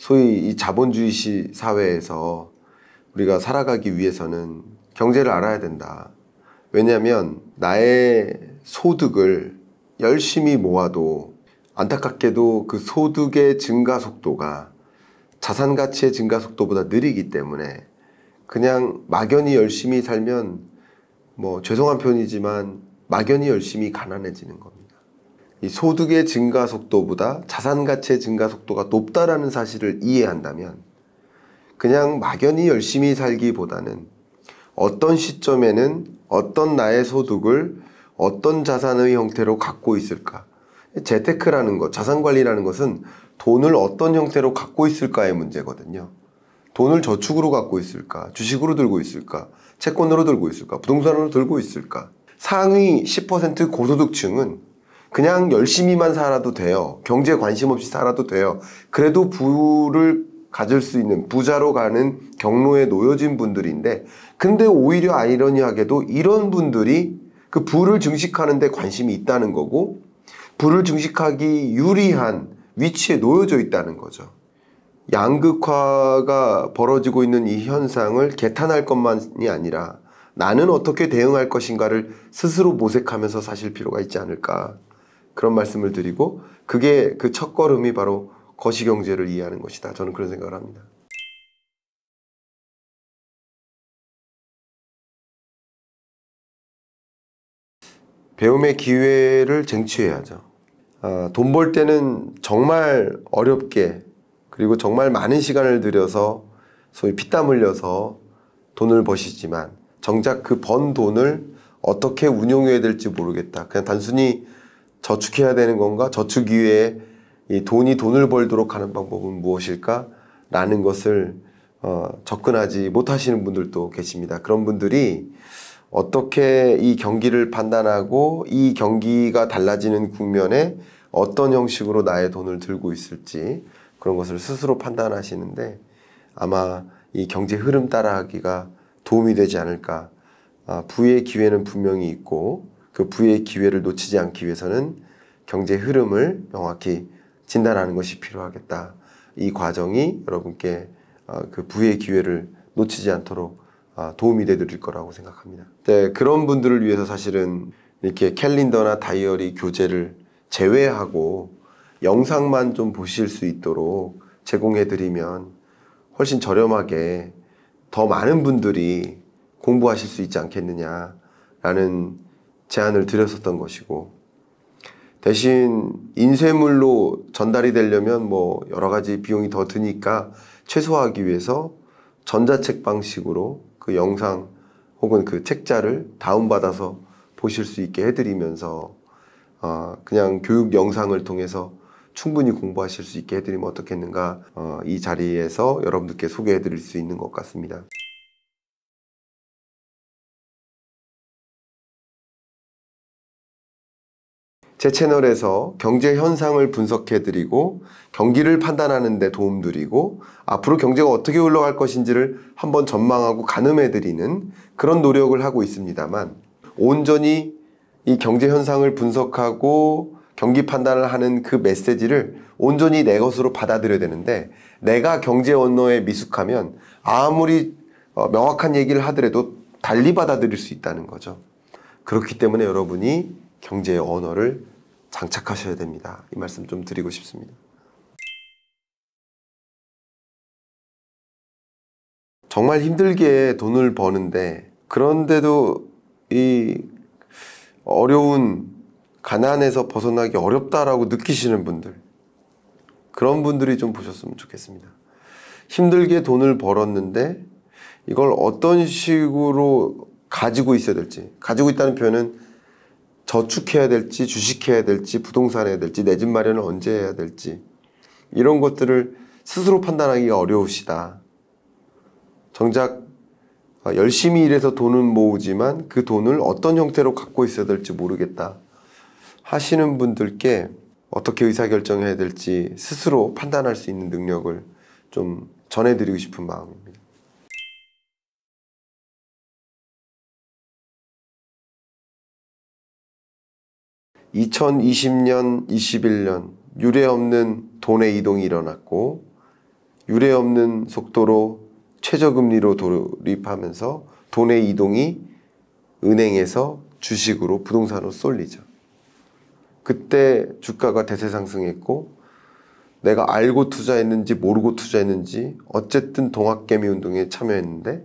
소위 이 자본주의 시 사회에서 우리가 살아가기 위해서는 경제를 알아야 된다. 왜냐하면 나의 소득을 열심히 모아도 안타깝게도 그 소득의 증가 속도가 자산 가치의 증가 속도보다 느리기 때문에 그냥 막연히 열심히 살면 뭐 죄송한 편이지만 막연히 열심히 가난해지는 겁니다. 이 소득의 증가 속도보다 자산 가치의 증가 속도가 높다라는 사실을 이해한다면 그냥 막연히 열심히 살기보다는 어떤 시점에는 어떤 나의 소득을 어떤 자산의 형태로 갖고 있을까? 재테크라는 것, 자산 관리라는 것은 돈을 어떤 형태로 갖고 있을까의 문제거든요. 돈을 저축으로 갖고 있을까? 주식으로 들고 있을까? 채권으로 들고 있을까? 부동산으로 들고 있을까? 상위 10% 고소득층은 그냥 열심히만 살아도 돼요. 경제 관심 없이 살아도 돼요. 그래도 부를 가질 수 있는 부자로 가는 경로에 놓여진 분들인데 근데 오히려 아이러니하게도 이런 분들이 그 부를 증식하는데 관심이 있다는 거고 부를 증식하기 유리한 위치에 놓여져 있다는 거죠. 양극화가 벌어지고 있는 이 현상을 개탄할 것만이 아니라 나는 어떻게 대응할 것인가를 스스로 모색하면서 사실 필요가 있지 않을까 그런 말씀을 드리고 그게 그 첫걸음이 바로 거시경제를 이해하는 것이다. 저는 그런 생각을 합니다. 배움의 기회를 쟁취해야죠. 아, 돈벌 때는 정말 어렵게 그리고 정말 많은 시간을 들여서 소위 피땀 흘려서 돈을 버시지만 정작 그 번 돈을 어떻게 운용해야 될지 모르겠다. 그냥 단순히 저축해야 되는 건가? 저축 이외에 이 돈이 돈을 벌도록 하는 방법은 무엇일까? 라는 것을 어, 접근하지 못하시는 분들도 계십니다. 그런 분들이 어떻게 이 경기를 판단하고 이 경기가 달라지는 국면에 어떤 형식으로 나의 돈을 들고 있을지 그런 것을 스스로 판단하시는데 아마 이 경제 흐름 따라하기가 도움이 되지 않을까. 아, 부의 기회는 분명히 있고 그 부의 기회를 놓치지 않기 위해서는 경제 흐름을 명확히 진단하는 것이 필요하겠다. 이 과정이 여러분께 어, 그 부의 기회를 놓치지 않도록 어, 도움이 되드릴 거라고 생각합니다. 네, 그런 분들을 위해서 사실은 이렇게 캘린더나 다이어리 교재를 제외하고 영상만 좀 보실 수 있도록 제공해드리면 훨씬 저렴하게 더 많은 분들이 공부하실 수 있지 않겠느냐라는 제안을 드렸었던 것이고 대신 인쇄물로 전달이 되려면 뭐 여러 가지 비용이 더 드니까 최소화하기 위해서 전자책 방식으로 그 영상 혹은 그 책자를 다운받아서 보실 수 있게 해드리면서 어 그냥 교육 영상을 통해서 충분히 공부하실 수 있게 해드리면 어떻겠는가 어이 자리에서 여러분들께 소개해드릴 수 있는 것 같습니다. 제 채널에서 경제 현상을 분석해드리고 경기를 판단하는 데 도움드리고 앞으로 경제가 어떻게 흘러갈 것인지를 한번 전망하고 가늠해드리는 그런 노력을 하고 있습니다만 온전히 이 경제 현상을 분석하고 경기 판단을 하는 그 메시지를 온전히 내 것으로 받아들여야 되는데 내가 경제 언어에 미숙하면 아무리 어, 명확한 얘기를 하더라도 달리 받아들일 수 있다는 거죠. 그렇기 때문에 여러분이 경제의 언어를 장착하셔야 됩니다. 이 말씀 좀 드리고 싶습니다. 정말 힘들게 돈을 버는데 그런데도 이 어려운 가난에서 벗어나기 어렵다라고 느끼시는 분들 그런 분들이 좀 보셨으면 좋겠습니다. 힘들게 돈을 벌었는데 이걸 어떤 식으로 가지고 있어야 될지 가지고 있다는 표현은 저축해야 될지 주식해야 될지 부동산 해야 될지 내 집 마련을 언제 해야 될지 이런 것들을 스스로 판단하기가 어려우시다. 정작 아, 열심히 일해서 돈은 모으지만 그 돈을 어떤 형태로 갖고 있어야 될지 모르겠다. 하시는 분들께 어떻게 의사결정해야 될지 스스로 판단할 수 있는 능력을 좀 전해드리고 싶은 마음입니다. 2020년, 21년 유례 없는 돈의 이동이 일어났고 유례 없는 속도로 최저금리로 돌입하면서 돈의 이동이 은행에서 주식으로 부동산으로 쏠리죠. 그때 주가가 대세 상승했고 내가 알고 투자했는지 모르고 투자했는지 어쨌든 동학개미 운동에 참여했는데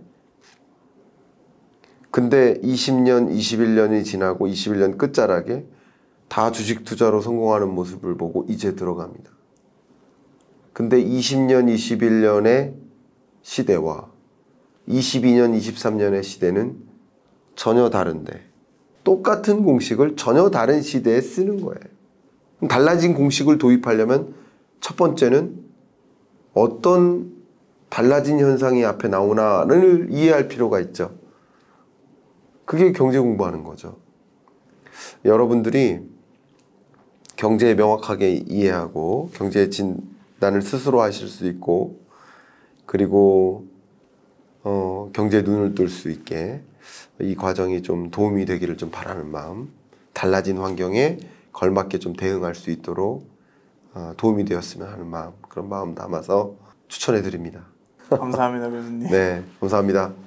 근데 20년, 21년이 지나고 21년 끝자락에 다 주식 투자로 성공하는 모습을 보고 이제 들어갑니다. 근데 20년, 21년의 시대와 22년, 23년의 시대는 전혀 다른데 똑같은 공식을 전혀 다른 시대에 쓰는 거예요. 달라진 공식을 도입하려면 첫 번째는 어떤 달라진 현상이 앞에 나오나를 이해할 필요가 있죠. 그게 경제 공부하는 거죠. 여러분들이 경제에 명확하게 이해하고 경제 진단을 스스로 하실 수 있고 그리고 어, 경제에 눈을 뜰 수 있게 이 과정이 좀 도움이 되기를 좀 바라는 마음 달라진 환경에 걸맞게 좀 대응할 수 있도록 어, 도움이 되었으면 하는 마음 그런 마음 담아서 추천해 드립니다. 감사합니다 교수님. 네 감사합니다.